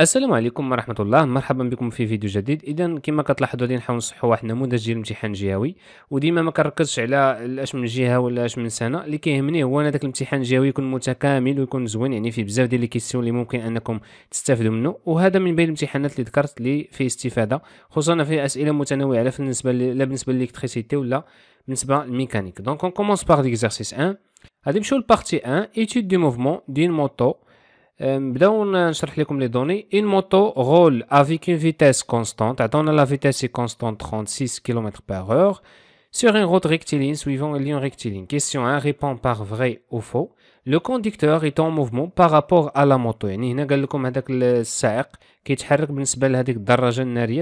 السلام عليكم ورحمه الله مرحبا بكم في فيديو جديد اذا كما كتلاحظوا غادي نحاول نصحوا واحد النموذج ديال الامتحان الجهوي وديما ما كنركزش على الاش من جهه ولا اش من سنه اللي كيهمني هو ان داك الامتحان الجهوي يكون متكامل ويكون زوين يعني فيه بزاف ديال لي كيسيون اللي ممكن انكم تستافدوا منه وهذا من بين الامتحانات اللي ذكرت اللي فيه استفاده خصوصا في اسئله متنوعه لا بالنسبه لا بالنسبه للالكتريسيتي ولا بالنسبه للميكانيك دونك اون كومونس باغ ليكزارسيس 1 غادي نمشيو لبارتي 1 ايتود دو موفمون دين موتو Une moto roule avec une vitesse constante, dont la vitesse est constante, 36 km par heure, sur une route rectiligne suivant un ligne rectiligne. Question 1 répond par vrai ou faux. Le conducteur est en mouvement par rapport à la moto. le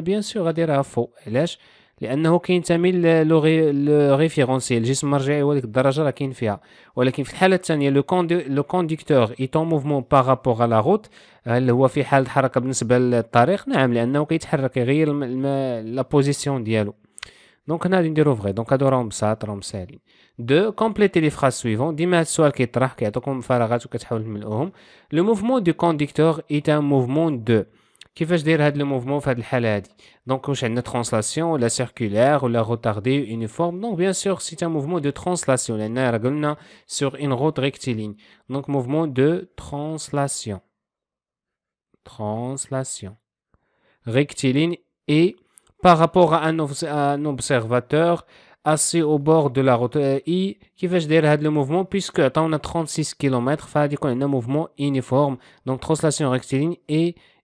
Bien sûr, لانه كينتمي لو ريفيرونسي الجسم المرجعي هو ديك الدرجه راه كاين فيها ولكن في الحاله الثانيه لو لو كونديكتور اي طون موفمون بارابور ا لا روت هل هو في حاله حركه بالنسبه للطريق نعم لانه كيتحرك يغير لا بوزيسيون ديالو دونك هنا غادي نديرو فغي دونك هادو راهم بساط راهم ساهلين دو كومبليتي لي فراس سويفون ديما هاد السؤال كيطرح كيعطيكم فراغات وكتحاول تملؤهم لو موفمون دو كونديكتور اي ان موفمون دو qui va se déplacer le mouvement fait donc on a une translation ou la circulaire ou la retardée uniforme donc bien sûr c'est un mouvement de translation a non sur une route rectiligne donc mouvement de translation translation rectiligne et par rapport à un observateur assis au bord de la route euh, i qui va je déplacer le mouvement puisque à on a 36 km fait qu'on a un mouvement uniforme donc translation rectiligne et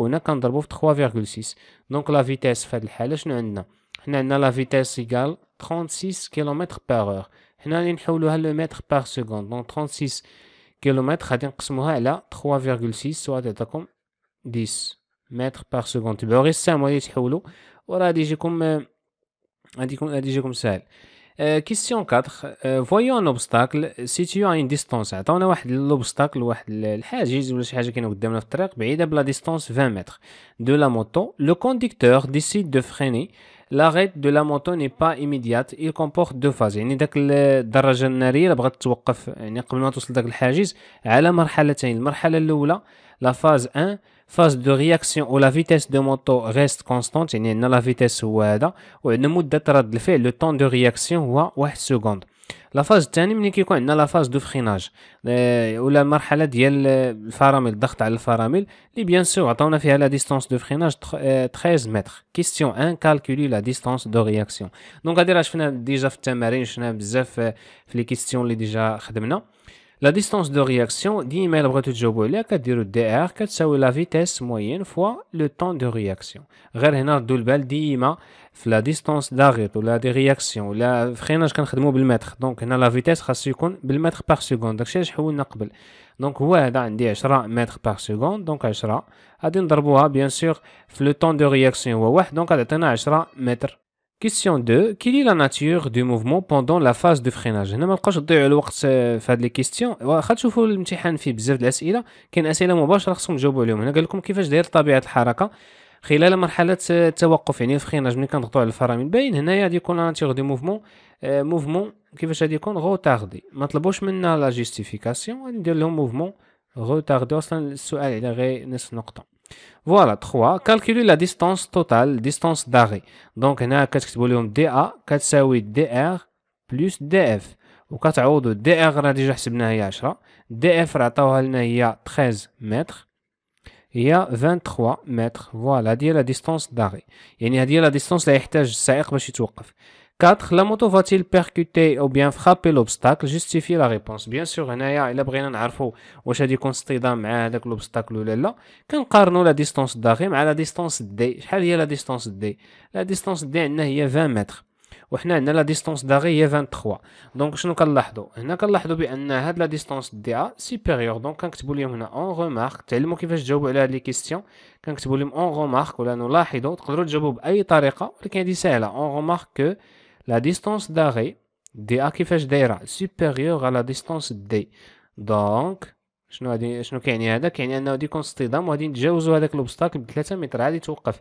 On a quand même 3,6. Donc la vitesse, la vitesse égale 36 km par heure. On a le mètre par seconde. Donc 36 km, 3,6, soit 10 mètres par seconde. Il y a un peu de temps. Voilà, déjà comme ça. آه، كيستيون 4 آه، فويو ان اوبستاكل سيتيو ان ديستونس عطاونا واحد لوبستاكل واحد الحاجز ولا شي حاجه كاينه قدامنا في الطريق بعيده بلا ديستونس 20 متر دو لا موطو لو كونديكتور ديسيد دو فريني l'arrêt de la moto n'est pas ايميديات il comporte deux phases يعني داك الدراجه الناريه اللي بغات توقف يعني قبل ما توصل داك الحاجز على مرحلتين المرحله الاولى لا فاز 1 phase de réaction où la vitesse de moto reste constante يعني هنا la vitesse هو هذا وعندنا مده رد الفعل لو طون دو رياكسيون هو 1 seconde la phase الثانيه ملي كيكون عندنا لا phase دو فريناج ولا المرحله ديال الفرامل الضغط على الفرامل اللي بيان سور عطاونا فيها لا ديستونس دو فريناج 13 متر كيستيون 1 كالكولي لا ديستونس دو رياكسيون دونك غادي راه شفنا ديجا في التمارين شفنا بزاف في لي كيستيون اللي ديجا خدمنا لا ديستونس دو رياكسيون ديما الا بغيتو تجاوبو عليها كديرو دي ار كتساوي لا فيتيس موين فوا لو طون دو رياكسيون غير هنا ردو البال ديما في لا ديستانس داغيط ولا دي رياكسيون ولا في خيناج كنخدمو بالمتر دونك هنا لا فيتيس خاصو يكون بالمتر بار سكوند داكشي علاش حولنا قبل دونك هو هذا عندي 10 متر بار سكوند دونك 10 غادي نضربوها بيان سور في لو طون دو رياكسيون هو واحد دونك غتعطينا 10 متر كيسيون 2 كيلي لا ناتور دو موفمون بوندون لا فاز دو فريناج هنا ما نبقاش نضيعوا الوقت في هاد لي كيسيون واخا تشوفوا الامتحان فيه بزاف د الاسئله كاين اسئله مباشره خصكم تجاوبوا عليهم هنا قال لكم كيفاش داير طبيعه الحركه خلال مرحله التوقف يعني الفريناج ملي كنضغطوا على الفرامل باين هنايا غادي يكون ناتور دو موفمون موفمون كيفاش غادي يكون غوتاردي ما طلبوش منا لا جيستيفيكاسيون غادي ندير لهم موفمون غوتاردي اصلا السؤال على غير نصف نقطه Voilà, 3. Calculer la distance totale, distance d'arrêt. Donc, y a un dA, de volume DA, 4 DR plus DF. Ou 4 ou DR, on a déjà fait 10. DF, on a 13 mètres. Il y a 23 mètres. Voilà, c'est la distance d'arrêt. Il y a dire la distance, la y a 23 mètres. 4 la moto va-t-il percuter ou bien frapper l'obstacle justifie la réponse bien sûr هنايا الا بغينا نعرفوا واش هادي يكون اصطدام مع هذاك لوبستاكل ولا لا كنقارنوا لا ديستونس داغي مع لا ديستونس دي شحال هي لا ديستونس دي لا ديستونس دي عندنا هي 20 متر وحنا عندنا لا ديستونس داغي هي 23 دونك شنو كنلاحظوا هنا كنلاحظوا بان هاد لا ديستونس دي ا سوبيريور دونك كنكتبوا لهم هنا اون ريمارك تعلموا كيفاش تجاوبوا على هاد لي كيستيون كنكتبوا لهم اون ريمارك ولا نلاحظوا تقدروا تجاوبوا باي طريقه ولكن هادي ساهله اون ريمارك كو لا ديستونس داغي دي ا كيفاش دايره سوبيريور على ديستونس دي دونك شنو هادي شنو كيعني هذا كيعني انه دي كونستيدام وغادي نتجاوزوا هذاك لوبستاكل ب 3 متر عادي توقف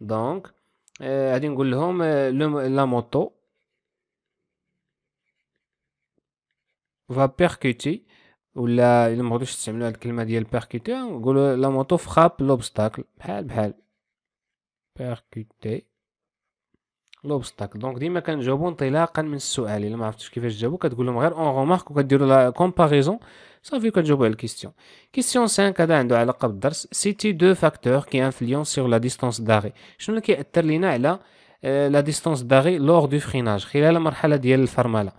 دونك غادي آه نقول لهم آه لا موطو فا بيركوتي ولا الا ما بغيتوش تستعملوا هاد الكلمه ديال بيركوتي نقولوا لا موطو فخاب لوبستاكل بحال بحال بيركوتي لوبستاك دونك ديما كنجاوبو انطلاقا من السؤال الا ما عرفتش كيفاش تجاوبو كتقول لهم غير اون رومارك وكديروا لا كومباريزون صافي كنجاوبو على الكيستيون كيستيون 5 هذا عنده علاقه بالدرس سيتي دو فاكتور كي انفليون سور لا ديستونس داري شنو اللي كياثر لينا على لا ديستونس داري لور دو فريناج خلال المرحله ديال الفرمله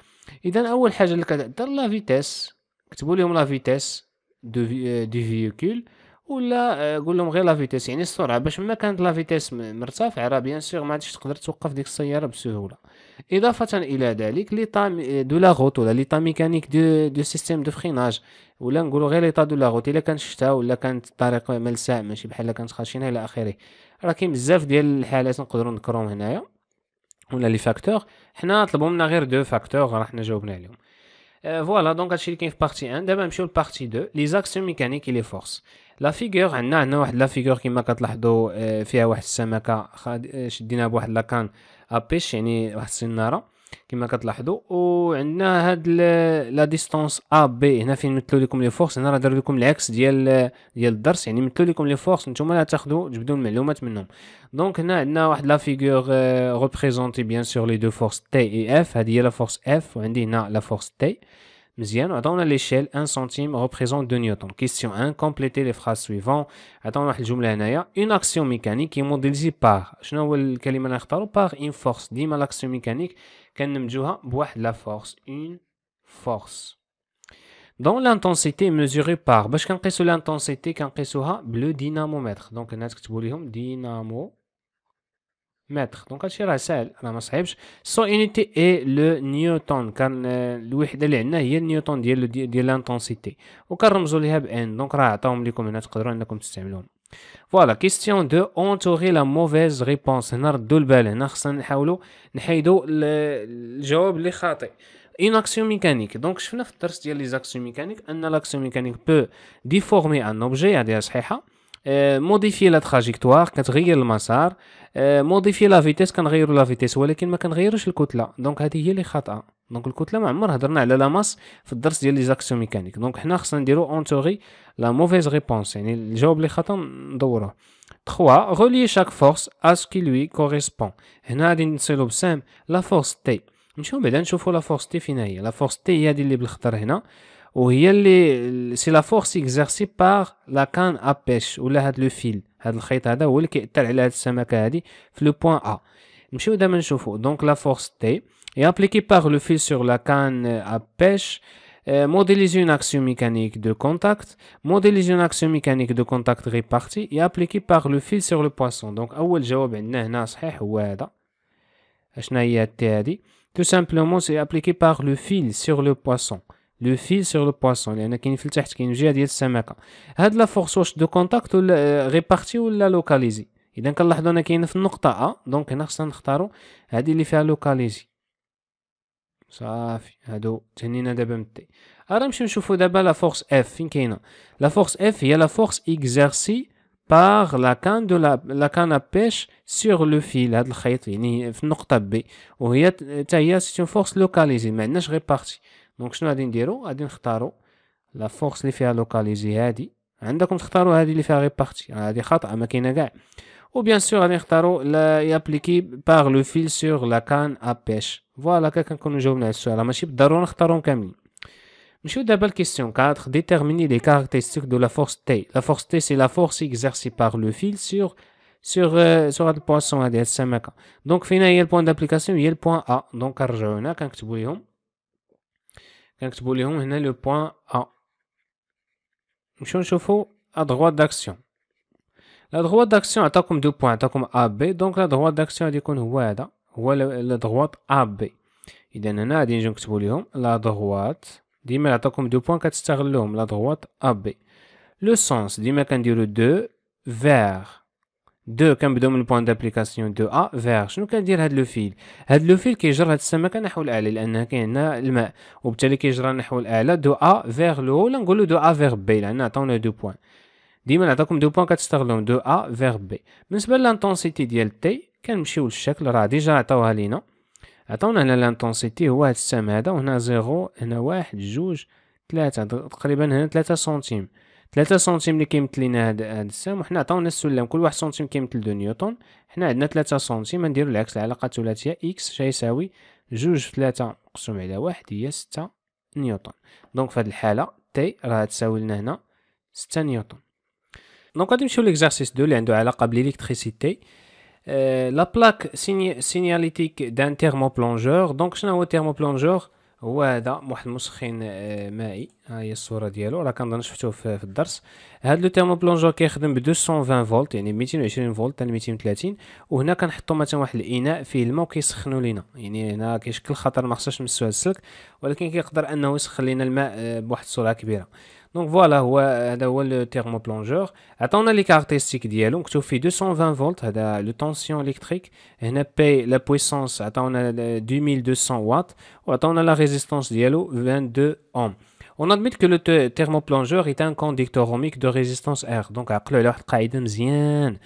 اذا اول حاجه اللي كتاثر لا فيتيس كتبوا لهم لا فيتيس دو دو فيكول ولا قول لهم غير لا فيتيس يعني السرعه باش ما كانت لا فيتيس مرتفعه راه بيان سيغ ما عادش تقدر توقف ديك السياره بسهوله اضافه الى ذلك ليطا دو لا غوت ولا ليطا ميكانيك دو دو سيستيم دو فريناج ولا نقولوا غير ليطا دو لا غوت الا كان شتا ولا كانت الطريق ملساء ماشي بحال كانت خاشينه الى اخره راه كاين بزاف ديال الحالات نقدروا نذكرهم هنايا ولا لي فاكتور حنا طلبوا منا غير دو فاكتور راه حنا جاوبنا عليهم فوالا euh، دونك هادشي اللي كاين في بارتي 1 دابا نمشيو لبارتي 2 لي زاكسيون ميكانيك اي لي فورس لا فيغور عندنا عندنا واحد لا فيغور كما كتلاحظوا آه، فيها واحد السمكه آه، شديناها بواحد لاكان ابيش يعني واحد السناره كما كتلاحظوا وعندنا هاد لا ديستونس ا بي هنا فين مثلوا لكم لي فورس هنا راه دار لكم العكس ديال ديال الدرس يعني مثلوا لكم لي فورس نتوما لا تاخذوا تجبدوا المعلومات منهم دونك هنا عندنا واحد لا فيغور ريبريزونتي بيان سور لي دو فورس تي اي اف هذه هي لا فورس اف وعندي هنا لا فورس تي Nous avons l'échelle 1 centime représente 2 newtons. Question 1. Complétez les phrases suivantes. Une action mécanique est modélisée par une force. Dime l'action mécanique. que La force. Une force. Dans l'intensité mesurée par... Je l'intensité. le dynamomètre. Donc, nous avons ce Dynamo. متر دونك هادشي راه ساهل راه ما صعيبش سو يونيتي اي لو نيوتن كان آه، الوحده اللي عندنا هي النيوتن ديال ديال لانتونسيتي وكنرمزوا ليها بان دونك راه عطاهم لكم هنا تقدروا انكم تستعملوهم فوالا كيستيون دو اونتوري لا موفيز ريبونس هنا ردوا البال هنا خصنا نحاولوا نحيدوا الجواب اللي خاطئ اون اكسيون ميكانيك دونك شفنا في الدرس ديال لي زاكسيون ميكانيك ان لاكسيون ميكانيك بو ديفورمي ان اوبجي هذه صحيحه موديفي لا تراجيكتوار كتغير المسار موديفي لا فيتيس كنغيروا لا فيتيس ولكن ما كنغيروش الكتله دونك هذه هي اللي خاطئه دونك الكتله ما عمر هضرنا على لا ماس في الدرس ديال لي زاكسيون ميكانيك دونك حنا خصنا نديرو اون توري لا موفيز ريبونس يعني الجواب اللي خطا ندوروه 3 رولي شاك فورس ا سكي لوي كوريسبون هنا غادي نصيلو بسام لا فورس تي نمشيو بعدا نشوفو لا فورس تي فين هي لا فورس تي هي هذه اللي بالخضر هنا c'est la force exercée par la canne à pêche ou ou le le le point الخيط donc la force est appliquée par le fil sur la canne à pêche, euh, modélise une action mécanique de contact, modélise une action mécanique de contact répartie et appliquée par le fil sur le poisson. Donc, Tout simplement, c'est appliqué par le fil sur le poisson. لو فيل سور لو بواسون لان كاين في التحت كاين جهه ديال السمكه هاد لا فورس واش دو كونتاكت ولا ريبارتي ولا لوكاليزي اذا كنلاحظوا انا كاين في النقطه ا دونك هنا خصنا نختاروا هادي اللي فيها لوكاليزي صافي هادو تهنينا دابا من تي راه نمشيو نشوفوا دابا لا فورس اف فين كاينه لا فورس اف هي لا فورس اكزيرسي باغ لا كان دو لا كان ا بيش سور لو فيل هاد الخيط يعني في النقطه بي وهي حتى هي سيت فورس لوكاليزي ما عندناش غير بارتي دونك شنو غادي نديرو غادي نختارو لا فورس اللي فيها لوكاليزي هادي عندكم تختاروا هذه اللي فيها ريبارتي هذه خطا ما كاينه كاع ou bien sûr غادي نختاروا يابليكي باغ لو فيل سور لا كان ابيش فوالا كا كنكونوا جاوبنا على السؤال ماشي بالضروره نختارهم كاملين نمشيو دابا لكيستيون 4 ديتيرميني لي كاركتيرستيك دو لا فورس تي لا فورس تي سي لا فورس اكزيرسي باغ لو فيل سور sur sur هاد euh, البواسون هادي هاد السمكه دونك فينا هي البوان دابليكاسيون هي البوان ا دونك نرجعو هنا كنكتبو ليهم le point A. à droite d'action. La droite d'action attaque comme deux points, comme AB. Donc la droite d'action a dit qu'on la droite AB. Il y a La droite deux points. la droite AB. Le sens dimère indique deux vers. دو كنبداو من البوان دابليكاسيون دو ا فيغ شنو كندير هاد لو فيل هاد لو فيل كيجر هاد السمكه نحو الاعلى لانها كاين هنا الماء وبالتالي كيجرى نحو الاعلى دو ا فيغ لو ولا نقولو دو ا فيغ بي لان عطاونا دو بوان ديما نعطيكم دو بوان كتستغلهم دو ا فيغ بي بالنسبه لانتونسيتي ديال تي كنمشيو للشكل راه ديجا عطاوها لينا عطاونا هنا لانتونسيتي هو هاد السهم هذا وهنا زيرو هنا واحد جوج ثلاثة تقريبا هنا ثلاثة سنتيم 3 سنتيم اللي كيمثل لينا هاد هاد السهم وحنا عطاونا السلم كل واحد سنتيم كيمثل دو نيوتن حنا عندنا 3 سنتيم نديرو العكس العلاقه الثلاثيه اكس شيساوي جوج في 3 مقسوم على واحد هي 6 نيوتن دونك في هاد الحاله تي راه تساوي لنا هنا 6 نيوتن دونك غادي نمشيو ليكزارسيس 2 اللي عنده علاقه بالالكتريسيتي آه، لا بلاك سينياليتيك دان تhermoplongeur دونك شنو هو thermoplongeur هو هذا واحد المسخن آه، مائي ها هي الصوره ديالو راه كنظن شفتوه في الدرس هاد لو تيرمو بلونجور كيخدم ب 220 فولت يعني 220 فولت حتى 230 وهنا كنحطوا مثلا واحد الاناء فيه الماء وكيسخنوا لينا يعني هنا كيشكل خطر ما خصناش نمسوا هاد السلك ولكن كيقدر انه يسخن لينا الماء آه، بواحد السرعه كبيره Donc voilà, le thermoplongeur. Attends, on a les caractéristiques Donc tu fais 220 volts هذا le tension électrique. On P la puissance, attends, 2200 watts. Attends, on a la résistance de 22 ohms. On admet que le thermoplongeur est un conducteur ohmique de résistance R. Donc de على واحد القاعده مزيان.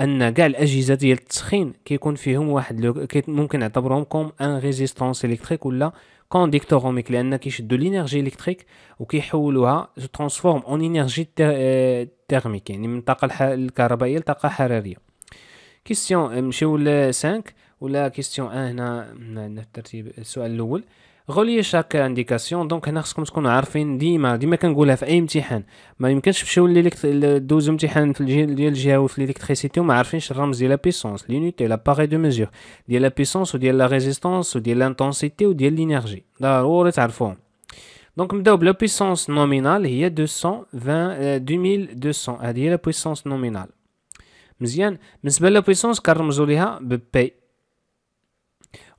ان كاع الاجهزه ديال التسخين كيكون فيهم واحد ممكن نعتبرهم كوم ان ريزيستونس الكتريك ولا كونديكتوروميك لان كيشدوا لينيرجي الكتريك وكيحولوها ترانسفورم اون انرجي تيرميك يعني من الطاقه الكهربائيه لطاقه حراريه كيستيون نمشيو ل 5 ولا كيستيون 1 هنا هنا الترتيب السؤال الاول غولي شاك انديكاسيون دونك هنا خصكم تكونوا عارفين ديما ديما كنقولها في اي امتحان ما يمكنش تمشيو دوزو امتحان في ديال الجهوي في الالكتريسيتي وما عارفينش الرمز ديال لابيسونس بيسونس لونيتي لاباري دو ميزور ديال لابيسونس بيسونس وديال لا ريزيستونس وديال لانتونسيتي وديال لينيرجي ضروري تعرفوهم دونك نبداو بلابيسونس نومينال هي 220 2200 آه، هذه هي لابيسونس نومينال مزيان بالنسبه لابيسونس كنرمزو ليها ببي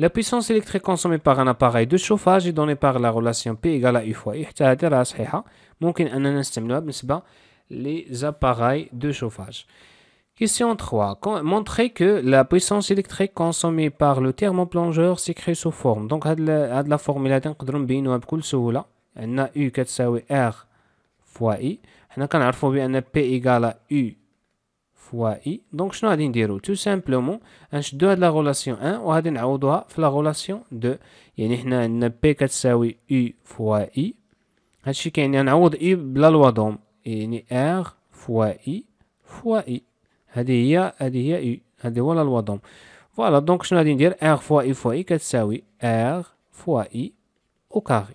La puissance électrique consommée par un appareil de chauffage est donnée par la relation P égale à U fois I. les appareils de chauffage. Question 3. Montrez que la puissance électrique consommée par le thermoplongeur s'écrit sous forme. Donc, à la formule que nous نبينوها بكل U R fois I. P égale à U فوا اي دونك شنو غادي نديرو تو سامبلومون غنشدو هاد لا غولاسيون 1 وغادي نعوضوها في لا غولاسيون 2 يعني حنا عندنا بي كتساوي اي فوا اي هادشي كيعني غنعوض اي بلا لوا دوم يعني ار فوا اي فوا اي هادي هي هادي هي اي هادي هو لا لوا دوم فوالا دونك شنو غادي ندير ار فوا اي فوا اي كتساوي ار فوا اي او كاري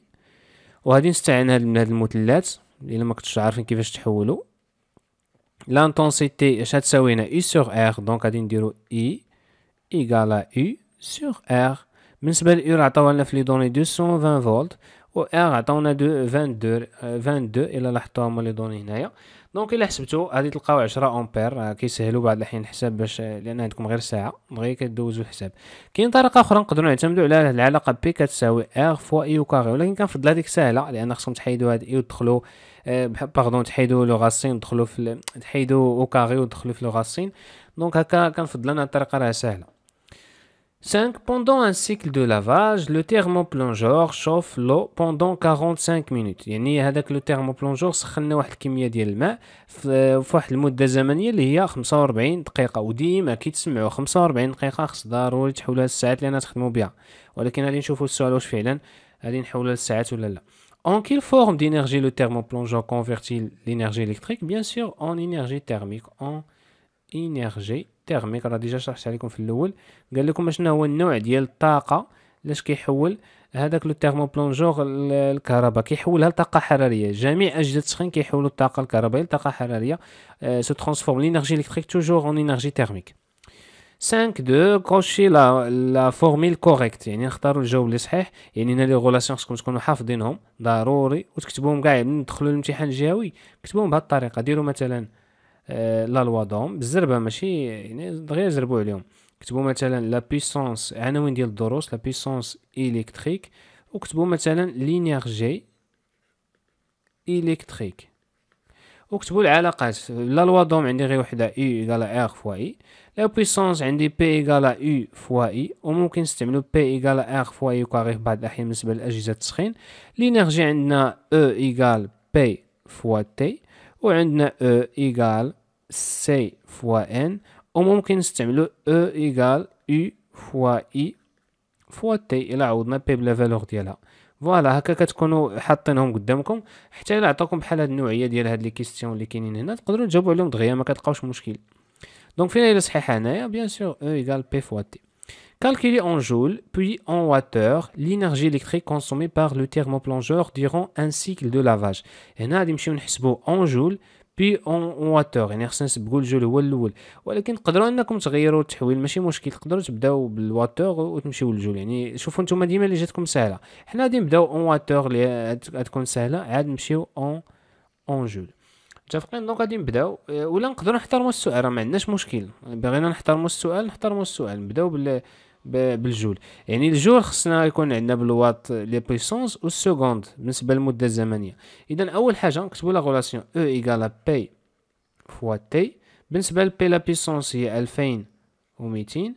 وغادي نستعين هاد من هاد المثلث الا ما كنتش عارفين كيفاش تحولوا لانتونسيتي اش غتساوينا اي سور ار دونك غادي نديرو اي ايكالا اي سور ار بالنسبه لليور راه عطاونا في لي دوني 220 فولت و ار عطاونا 22 22 الا هما لي دوني هنايا دونك الا حسبتو غادي تلقاو 10 امبير آه، كيسهلوا بعض الحين الحساب باش آه، لان عندكم غير ساعه دغيا كدوزوا الحساب كاين طريقه اخرى نقدروا نعتمدوا على العلاقه بي كتساوي ار فوا اي او كاري ولكن كنفضل هذيك ساهله لان خصكم تحيدوا هاد اي وتدخلوا آه، باردون تحيدوا لو غاسين تدخلوا في تحيدوا او كاري وتدخلوا في لو غاسين دونك هكا كنفضل انا الطريقه راه ساهله 5. Pendant un cycle de lavage, le thermoplongeur chauffe l'eau pendant 45 minutes. يعني هذاك لو thermoplongeur سخنا واحد الكميه ديال الماء في واحد المده زمنيه اللي هي 45 دقيقه وديما كيتسمعوا 45 دقيقه خص ضروري تحولها للساعات لان تخدموا بها ولكن غادي نشوفوا السؤال واش فعلا غادي نحولها للساعات ولا لا En quelle forme d'énergie le thermoplongeur convertit l'énergie électrique Bien sûr, en énergie thermique, en énergie تيرميك راه ديجا شرحتها عليكم في الاول قال لكم شنو هو النوع ديال الطاقه لاش كيحول هذاك لو تيرمو بلونجور الكهرباء كيحولها لطاقه حراريه جميع اجهزه التسخين كيحولوا الطاقه الكهربائيه لطاقه حراريه سو ترانسفورم لينيرجي الكتريك توجور اون انرجي تيرميك 5 دو كوشي لا لا فورميل كوريكت يعني نختاروا الجواب اللي صحيح يعني لي غولاسيون خصكم تكونوا حافظينهم ضروري وتكتبوهم كاع ندخلوا للامتحان الجهوي كتبوهم بهذه الطريقه ديروا مثلا لا لوا دوم بالزربه ماشي يعني غير زربوا عليهم كتبوا مثلا لا بيسونس عناوين ديال الدروس لا بيسونس الكتريك وكتبوا مثلا لينيرجي الكتريك وكتبوا العلاقات لا لوا دوم عندي غير وحده اي ايغال ار فوا اي لا بيسونس عندي بي ايكال او فوا اي وممكن نستعملوا بي ايغال ار فوا اي كاري في بعض الاحيان بالنسبه للاجهزه التسخين لينيرجي عندنا او ايكال بي فوا تي وعندنا او e ايكال c fois n on peut le e égale u fois i fois t, et on a eu p de la valeur voilà, c'est comme ça que vous les avez mis en tête et si vous avez des questions de cette manière vous pouvez répondre à elles sans problème donc on peut le faire bien sûr, e égale p fois t Calculer en joules puis en Watt-heure l'énergie électrique consommée par le thermoplangeur durant un cycle de lavage et on va faire un calcul en joules بي اون واتور يعني خصنا نسبقوا الجول هو الاول ولكن تقدروا انكم تغيروا التحويل ماشي مشكل تقدروا تبداو بالواتور وتمشيو للجول يعني شوفوا نتوما ديما اللي جاتكم سهله حنا غادي نبداو اون واتور اللي تكون سهله عاد نمشيو اون اون جول متفقين دونك غادي نبداو ولا نقدروا نحترموا السؤال راه ما عندناش مشكل بغينا نحترموا السؤال نحترموا السؤال نبداو بال بالجول يعني الجول خصنا يكون عندنا بالواط لي بريسونس و السكوند بالنسبه للمده الزمنيه اذا اول حاجه نكتبوا لا غولاسيون او ايكالا بي فوا تي بالنسبه لبي لا بيسونس هي 2200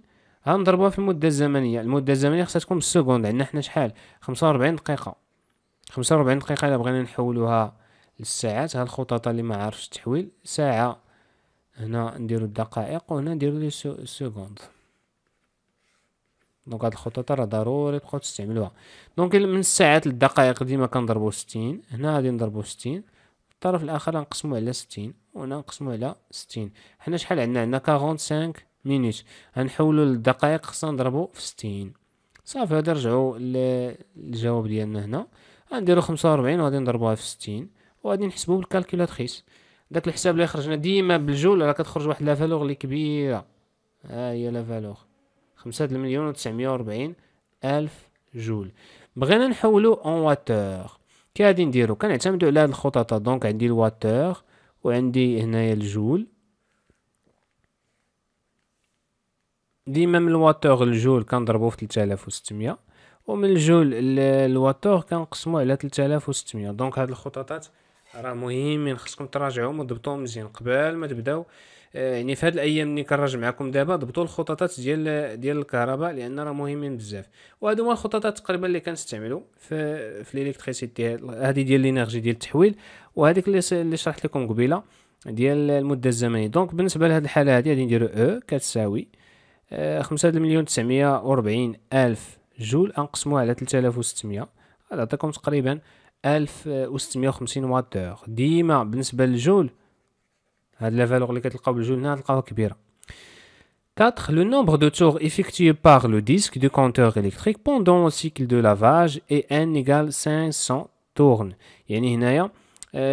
غنضربوها في المده الزمنيه المده الزمنيه خصها تكون بالسكوند عندنا حنا شحال 45 دقيقه 45 دقيقه الا بغينا نحولوها للساعات ها الخطط اللي ما عارفش التحويل ساعه هنا نديرو الدقائق وهنا نديرو لي سكوند دونك هاد الخطوط راه ضروري تبقاو تستعملوها دونك من الساعات للدقائق ديما كنضربو ستين هنا غادي نضربو ستين الطرف الاخر غنقسمو على ستين وهنا نقسمو على ستين حنا شحال عندنا عندنا 45 مينوت غنحولو للدقائق خصنا نضربو في ستين صافي غادي نرجعو للجواب ديالنا هنا غنديرو 45 وغادي نضربوها في ستين وغادي نحسبو بالكالكولاتريس داك الحساب اللي خرجنا ديما بالجول راه كتخرج واحد لافالوغ لي اللي كبيره ها هي لافالوغ خمسة المليون وتسعمية وربعين ألف جول بغينا نحولو اون واتور كي غادي نديرو كنعتمدو على هاد الخطط دونك عندي الواتور وعندي هنايا الجول ديما من الواتور الجول كنضربو في وستمية ومن الجول الواتور كنقسمو على وستمية دونك هاد الخططات راه مهمين يعني خصكم تراجعوهم وضبطوهم مزيان قبل ما تبداو آه، يعني في هاد الايام اللي كنراجع معكم دابا ضبطوا الخططات ديال ديال الكهرباء لان راه مهمين بزاف وهادو هما الخططات تقريبا اللي كنستعملو في في الالكتريسيتي هذه ديال لينيرجي ديال التحويل وهذيك اللي اللي شرحت لكم قبيله ديال المده الزمنيه دونك بالنسبه لهاد الحاله هادي غادي نديرو او e كتساوي آه، خمسة مليون تسعمية ألف جول أنقسموها على تلتالاف وستمية غنعطيكم تقريبا 1650 واتور ديما بالنسبه للجول هاد لا فالور اللي كتلقاو بالجول هنا تلقاوها كبيره 4. لو نومبغ دو تور ايفيكتيو باغ لو ديسك دو كونتور الكتريك بوندون سيكل دو لافاج إي إن إيكال égale 500 تورن يعني هنايا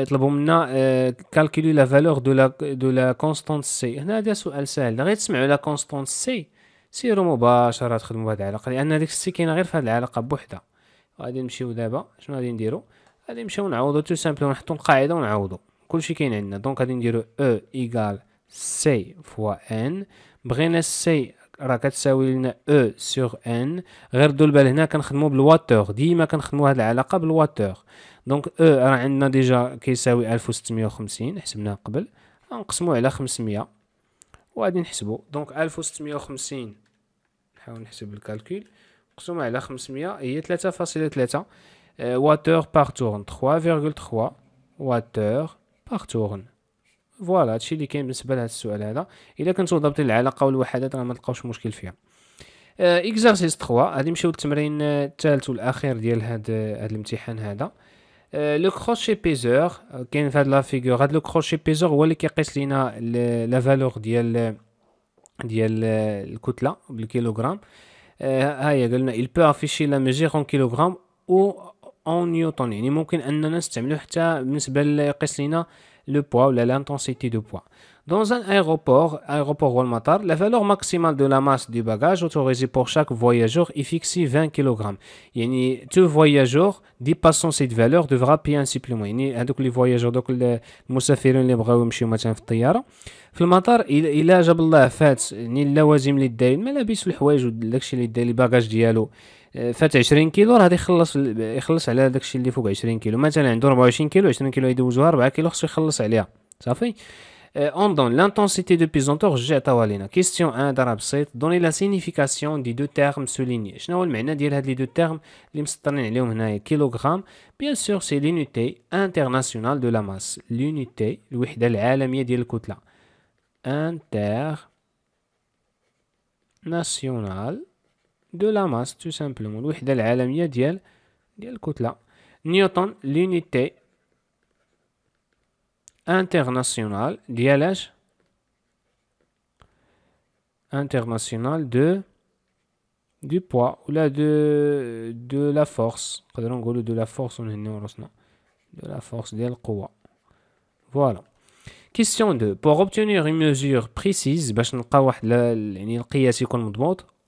طلبوا منا كالكولي لا فالور دو لا دو لا كونستانت سي هنا هذا سؤال سهل غير تسمعوا لا كونستانت سي سيروا مباشره تخدموا بهذه العلاقه لان هذيك السي كاينه غير في هذه العلاقه بوحدها غادي نمشيو دابا شنو غادي نديرو غادي نمشيو نعوضو تو سامبل نحطو القاعده ونعوضو كلشي كاين عندنا دونك غادي نديرو او e ايكال سي فوا ان بغينا سي راه كتساوي لنا او سور ان غير دو البال هنا كنخدمو بالواتور ديما كنخدمو هاد العلاقه بالواتور دونك او e راه عندنا ديجا كيساوي 1650 حسبناه قبل غنقسمو على 500 وغادي نحسبو دونك 1650 نحاول نحسب الكالكول مقسومه على 500 هي 3.3 Euh, water par tourne 3,3 water باغ تورن فوالا هادشي اللي كاين بالنسبه لهذا السؤال هذا الا كنتو ضابطين العلاقه والوحدات راه ما تلقاوش مشكل فيها اكزارسيس 3 غادي نمشيو للتمرين الثالث والاخير ديال هاد هاد الامتحان هذا لو كروشي بيزور كاين في هاد لا فيغور هاد لو كروشي بيزور هو اللي كيقيس لينا لا فالور ديال ديال الكتله بالكيلوغرام euh، ها هي قالنا il peut afficher la mesure en kilogramme ou اون نيوتن يعني ممكن اننا نستعملو حتى بالنسبه ليقيس لينا لو بوا ولا لانتنسيتي دو بوا Dans un aéroport, aéroport Walmatar, la valeur maximale de la masse du bagage autorisée pour chaque voyageur est fixée 20 kg. Yani, tout voyageur dépassant cette valeur devra payer un supplément. Yani, les voyageurs, donc les مسافرين اللي بغاو يمشيو مثلا في الطياره في المطار الا جاب الله فات يعني اللوازم اللي داير ملابس الحوايج وداكشي اللي داير الباجاج ديالو فات 20 كيلو راه غادي يخلص يخلص على داكشي اللي فوق 20 كيلو مثلا عنده 24 كيلو 20 كيلو يدوزوها 4 كيلو خصو يخلص عليها صافي اون دون لانتونسيتي دو بيزونتور جي عطاوها لينا كيستيون ان ضرب بسيط دوني لا سينيفيكاسيون دي دو تيرم سوليني شنو هو المعنى ديال هاد لي دو تيرم اللي مسطرين عليهم هنايا كيلوغرام بيان سور سي لونيتي انترناسيونال دو لا ماس لونيتي الوحده العالميه ديال الكتله انتر ناسيونال de la masse tout simplement l'unité العالمية ديال ديال الكتلة internationale ديال اش internationale de du poids ou la de de la force نقدروا نقولوا de la force de la force ديال القوة voilà question 2 pour obtenir une mesure précise باش نلقى واحد يعني القياس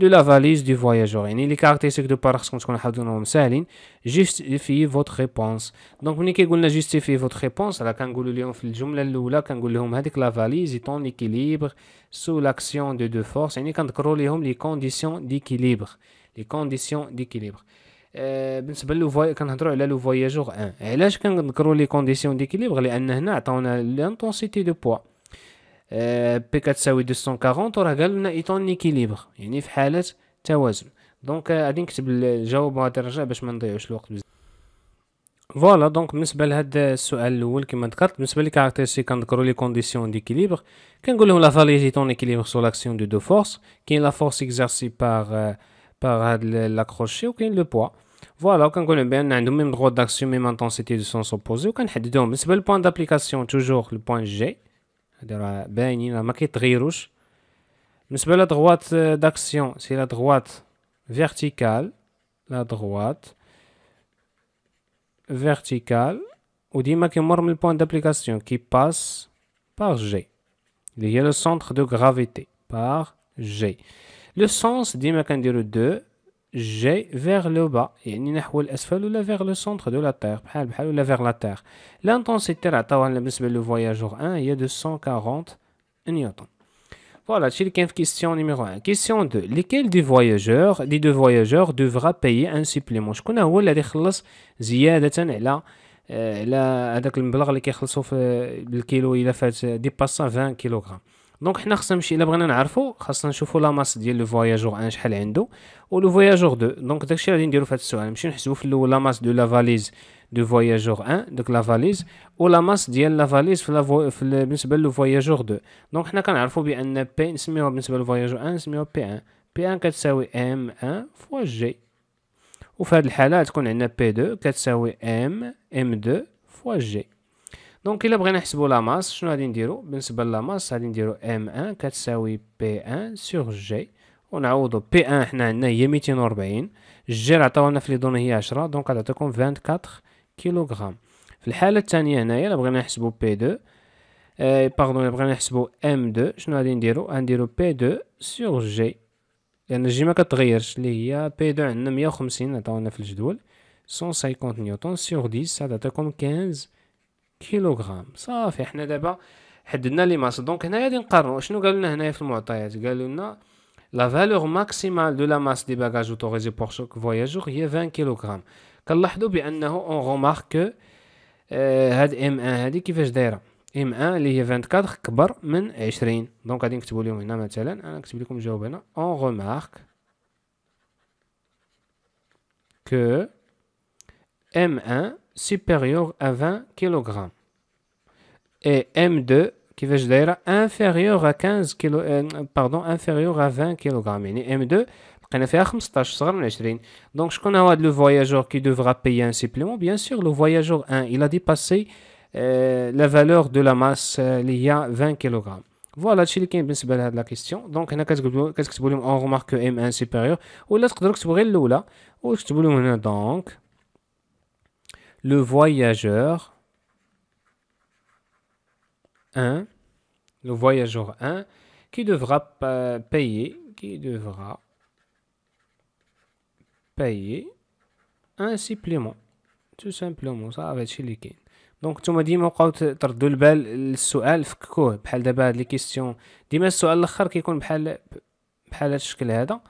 de la valise du voyageur. Et les caractéristiques de paragraphe qu'on a ساهلين justifiez votre réponse. Donc ملي كي قلنا justifiez votre réponse راه كنقولوا لهم في الجمله الاولى كنقول لهم هذيك لا valise est en équilibre sous l'action de deux forces يعني كنذكروا لهم les conditions d'équilibre les conditions d'équilibre. بالنسبه لو كنهضروا على لو فواياجور 1 علاش كنذكروا لي كونديسيون ديكيليبر لان هنا عطاونا لانتونسيتي دو بوا بي آه، كتساوي 240 وراه قال لنا ايتون ليكيليبر يعني في حاله توازن دونك آه، غادي نكتب الجواب وغادي نرجع باش ما نضيعوش الوقت بزاف فوالا دونك بالنسبه لهذا السؤال الاول كما ذكرت بالنسبه لي كاركتيرستيك كنذكروا لي كونديسيون ديكيليبر كنقول لهم لا فاليدي تون ايكيليبر سو لاكسيون دو دو فورس كاين لا فورس اكزارسي باغ باغ هاد لاكروشي وكاين لو بوا فوالا كنقول لهم بان عندهم ميم دغو داكسيون ميم انتونسيتي دو سونس اوبوزي وكنحددوهم بالنسبه للبوان دابليكاسيون توجور لو بوان جي la la mais c'est la droite d'action c'est la droite verticale la droite verticale ou dit y a le point d'application qui passe par G il y a le centre de gravité par G le sens dit maquille numéro 2. جاي vers le bas يعني نحو الاسفل ولا vers le centre de la Terre بحال بحال ولا vers la Terre l'intensité اللي عطاوها لنا بالنسبة لو voyageur 1 هي de 140 نيوتن Voilà, c'est la question numéro 1. Question 2. Lesquels des voyageurs, des deux voyageurs devra payer un supplément شكون هو اللي يخلص زيادة على على هذاك المبلغ اللي كيخلصوا في بالكيلو إلا فات ديباسا 20 كيلوغرام دونك حنا خصنا نمشي الا بغينا نعرفو خاصنا نشوفو لا ماس ديال لو فواياجور ان شحال عنده و لو فواياجور دو دونك داكشي غادي نديرو في هذا السؤال نمشي نحسبو في الاول لا ماس دو لا فاليز دو فواياجور ان دوك لا فاليز و لا ماس ديال لا فاليز في, فو... في بالنسبه لو فواياجور دو دونك حنا كنعرفو بان بي نسميوها بالنسبه لفواياجور ان نسميوها بي ان بي ان كتساوي ام ان فوا جي وفي هذه الحاله تكون عندنا بي 2 كتساوي ام ام 2 فوا جي دونك الا بغينا نحسبوا لا ماس شنو غادي نديرو بالنسبه لا ماس غادي نديرو ام 1 كتساوي بي 1 سور جي ونعوضوا بي 1 حنا عندنا هي 240 جي عطاونا في لي دوني هي 10 دونك غتعطيكم 24 كيلوغرام في الحاله الثانيه هنايا الا بغينا نحسبوا بي 2 اي باردون الا بغينا نحسبوا ام 2 شنو غادي نديرو غنديرو بي 2 سور جي لان يعني جي ما كتغيرش اللي هي بي 2 عندنا 150 عطاونا في الجدول 150 نيوتن سور 10 هذا تعطيكم 15 كيلوغرام صافي حنا دابا حددنا لي ماس دونك هنايا غادي نقارنوا شنو قالوا لنا هنايا في المعطيات قالوا لنا لا فالور ماكسيمال دو لا ماس دي باجاج اوتوريزي بور شوك فواياجور هي 20 كيلوغرام كنلاحظوا بانه اون آه، رومارك هاد ام ان هادي كيفاش دايره ام ان اللي هي 24 كبر من 20 دونك غادي نكتبوا لهم هنا مثلا انا نكتب لكم الجواب هنا اون رومارك كو ام ان supérieur à 20 kg. Et M2 qui veut dire inférieur à 15 kg euh, pardon inférieur à 20 kg يعني M2 لقينا فيها 15 صغر من 20 donc شكون هو le voyageur qui devra payer un supplément bien sûr le voyageur 1 il a dépassé euh, la valeur de la masse liée à 20 kg voilà, je اللي est بالنسبه cette question, donc on هنا que m لهم est supérieur ام 1 سوبيريور ولا تقدروا تكتبوا غير الاولى donc هنا donc le voyageur 1, le voyageur 1, qui devra payer, qui devra payer un supplément. Tout simplement, ça va être chez les دونك نتوما ديما بقاو تردوا البال السؤال فككوه بحال دابا هاد كيستيون ديما السؤال الاخر كيكون بحال بحال هذا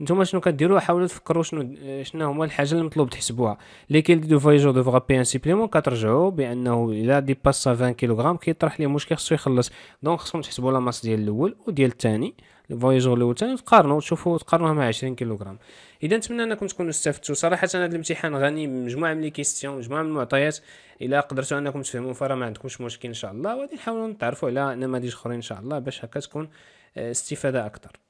نتوما شنو كديروا حاولوا تفكروا شنو شنو هما الحاجه اللي مطلوب تحسبوها كيل دو فوايجور دو فغابي ان سيبليمون كترجعوا بانه الا ديباسا 20 كيلوغرام كيطرح ليه مشكل خصو يخلص دونك خصكم تحسبوا لا ماس ديال الاول وديال الثاني الفوايجور الاول والثاني تقارنوا تشوفوا تقارنوها مع 20 كيلوغرام اذا نتمنى انكم تكونوا استفدتوا صراحه هذا الامتحان غني بمجموعه من لي كيستيون مجموعه من المعطيات الا قدرتوا انكم تفهموا فراه ما عندكمش مشكل ان شاء الله وغادي نحاولوا نتعرفوا على نماذج اخرين ان شاء الله باش هكا تكون آه، استفاده اكثر